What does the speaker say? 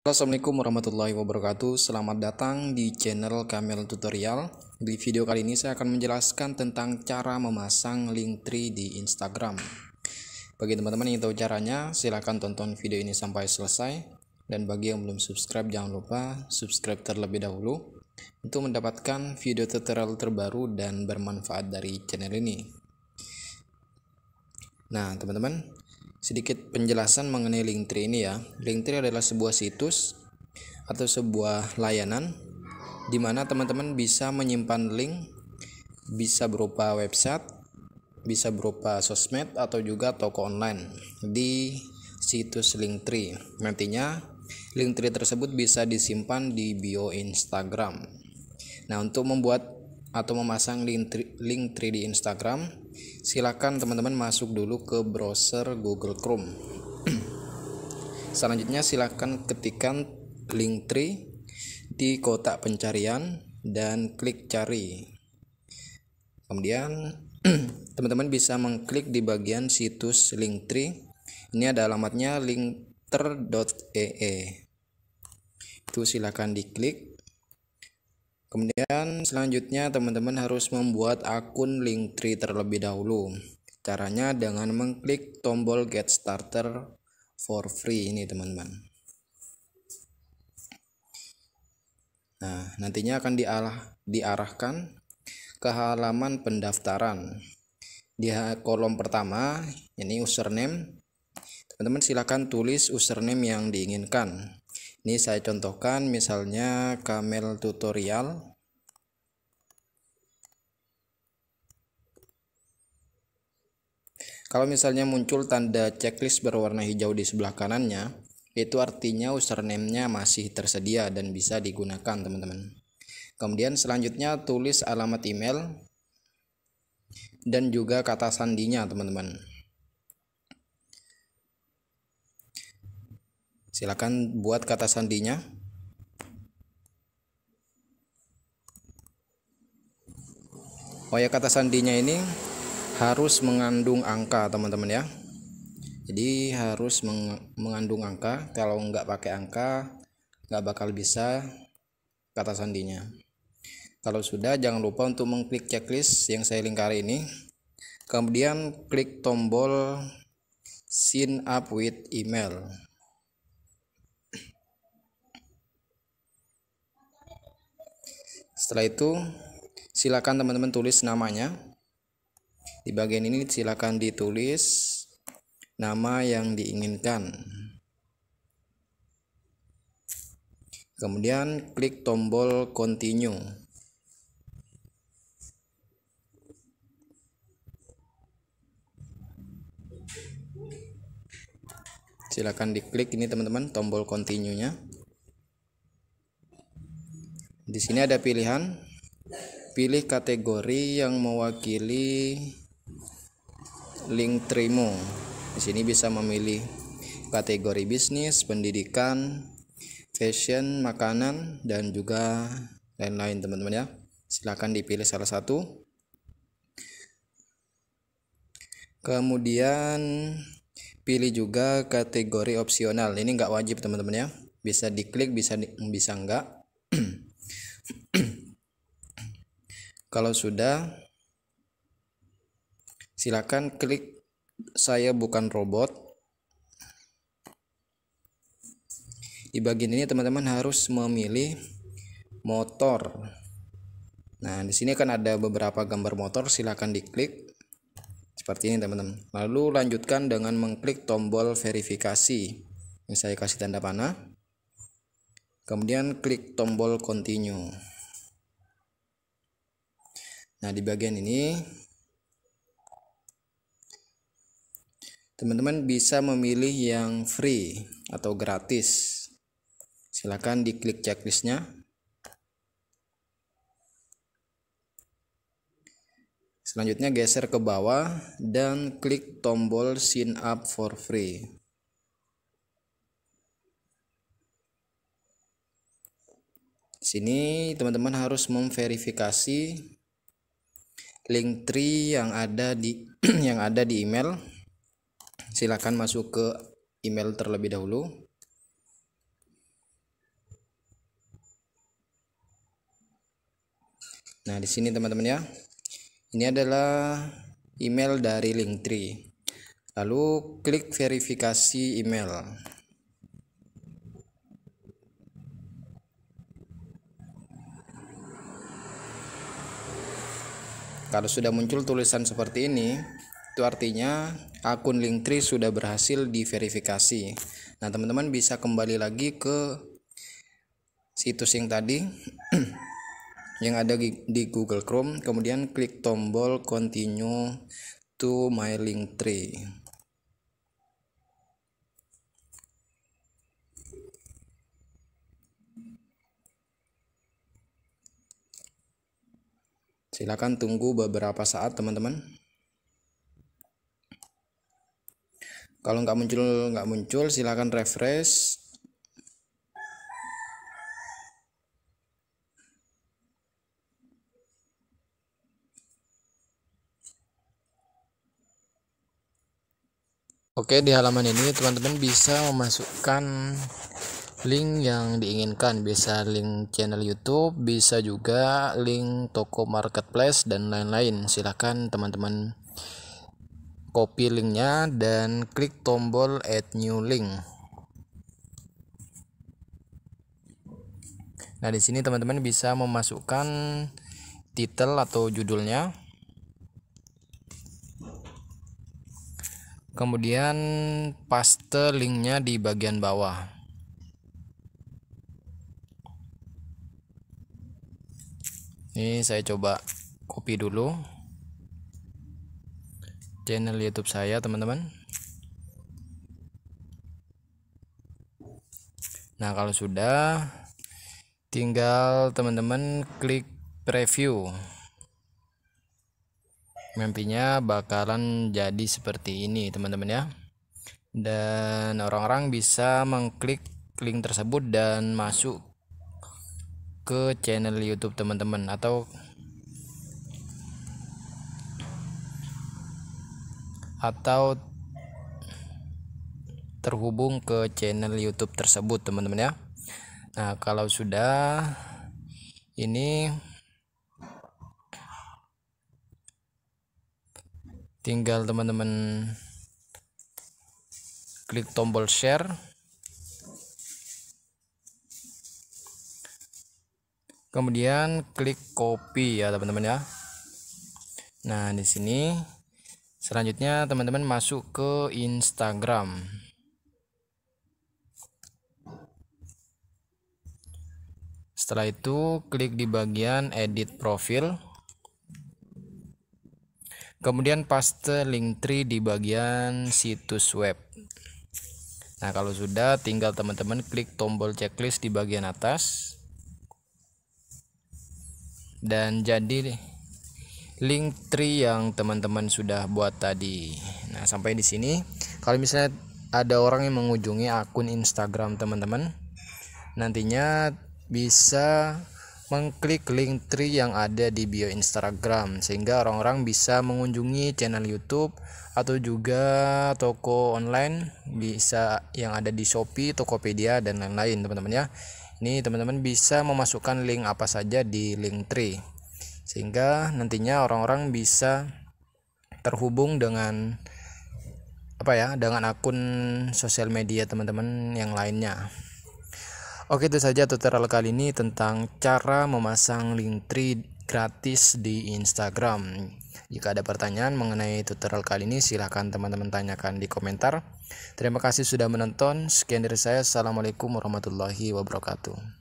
Assalamualaikum warahmatullahi wabarakatuh Selamat datang di channel Kamel Tutorial Di video kali ini saya akan menjelaskan tentang cara memasang link tree di Instagram Bagi teman-teman yang tahu caranya silahkan tonton video ini sampai selesai Dan bagi yang belum subscribe jangan lupa subscribe terlebih dahulu Untuk mendapatkan video tutorial terbaru dan bermanfaat dari channel ini Nah teman-teman sedikit penjelasan mengenai Linktree ini ya. Linktree adalah sebuah situs atau sebuah layanan di mana teman-teman bisa menyimpan link bisa berupa website, bisa berupa sosmed atau juga toko online di situs Linktree. Nantinya Linktree tersebut bisa disimpan di bio Instagram. Nah, untuk membuat atau memasang link, link 3D Instagram, silakan teman-teman masuk dulu ke browser Google Chrome. Selanjutnya silakan ketikkan link 3 di kotak pencarian dan klik cari. Kemudian teman-teman bisa mengklik di bagian situs link 3. Ini ada alamatnya linkter.ee. E. Itu silakan diklik Kemudian selanjutnya teman-teman harus membuat akun Linktree terlebih dahulu. Caranya dengan mengklik tombol Get Starter for Free ini teman-teman. Nah, nantinya akan diarah, diarahkan ke halaman pendaftaran. Di kolom pertama, ini username. Teman-teman silakan tulis username yang diinginkan ini saya contohkan misalnya camel tutorial kalau misalnya muncul tanda checklist berwarna hijau di sebelah kanannya itu artinya username-nya masih tersedia dan bisa digunakan teman-teman kemudian selanjutnya tulis alamat email dan juga kata sandinya teman-teman Silakan buat kata sandinya. Oh ya kata sandinya ini harus mengandung angka teman-teman ya. Jadi harus meng mengandung angka. Kalau nggak pakai angka nggak bakal bisa kata sandinya. Kalau sudah jangan lupa untuk mengklik checklist yang saya lingkari ini. Kemudian klik tombol sign up with email. setelah itu silakan teman-teman tulis namanya di bagian ini silakan ditulis nama yang diinginkan kemudian klik tombol continue silakan diklik ini teman-teman tombol continue nya di sini ada pilihan pilih kategori yang mewakili link trimu. Di sini bisa memilih kategori bisnis, pendidikan, fashion, makanan dan juga lain-lain teman-teman ya. silahkan dipilih salah satu. Kemudian pilih juga kategori opsional. Ini nggak wajib teman-teman ya. Bisa diklik, bisa di, bisa enggak. Kalau sudah, silakan klik saya bukan robot. Di bagian ini teman-teman harus memilih motor. Nah, di sini akan ada beberapa gambar motor, silakan diklik. Seperti ini teman-teman. Lalu lanjutkan dengan mengklik tombol verifikasi Ini saya kasih tanda panah. Kemudian klik tombol continue. Nah, di bagian ini teman-teman bisa memilih yang free atau gratis. Silakan diklik checklistnya. Selanjutnya geser ke bawah dan klik tombol sign up for free. sini teman-teman harus memverifikasi link tree yang ada di yang ada di email silakan masuk ke email terlebih dahulu Nah, di sini teman-teman ya. Ini adalah email dari link tree Lalu klik verifikasi email. Kalau sudah muncul tulisan seperti ini, itu artinya akun Linktree sudah berhasil diverifikasi. Nah, teman-teman bisa kembali lagi ke situs yang tadi yang ada di Google Chrome, kemudian klik tombol continue to my Linktree. Silakan tunggu beberapa saat teman-teman. Kalau nggak muncul nggak muncul, silakan refresh. Oke, di halaman ini teman-teman bisa memasukkan link yang diinginkan bisa link channel YouTube bisa juga link toko marketplace dan lain-lain silahkan teman-teman copy linknya dan klik tombol add new link nah di sini teman-teman bisa memasukkan title atau judulnya kemudian paste linknya di bagian bawah ini saya coba copy dulu channel youtube saya teman-teman nah kalau sudah tinggal teman-teman klik preview mimpinya bakalan jadi seperti ini teman-teman ya dan orang-orang bisa mengklik link tersebut dan masuk ke channel YouTube teman-teman atau atau terhubung ke channel YouTube tersebut teman-teman ya. Nah, kalau sudah ini tinggal teman-teman klik tombol share kemudian klik copy ya teman-teman ya nah di sini selanjutnya teman-teman masuk ke Instagram setelah itu klik di bagian edit profil kemudian paste link tree di bagian situs web nah kalau sudah tinggal teman-teman klik tombol checklist di bagian atas dan jadi link tree yang teman-teman sudah buat tadi. Nah, sampai di sini. Kalau misalnya ada orang yang mengunjungi akun Instagram teman-teman, nantinya bisa mengklik link tree yang ada di bio Instagram sehingga orang-orang bisa mengunjungi channel YouTube atau juga toko online bisa yang ada di Shopee, Tokopedia dan lain-lain teman-teman ya. Ini teman-teman bisa memasukkan link apa saja di link tree sehingga nantinya orang-orang bisa terhubung dengan apa ya dengan akun sosial media teman-teman yang lainnya. Oke itu saja tutorial kali ini tentang cara memasang link tree gratis di Instagram. Jika ada pertanyaan mengenai tutorial kali ini silahkan teman-teman tanyakan di komentar. Terima kasih sudah menonton. Sekian dari saya. Assalamualaikum warahmatullahi wabarakatuh.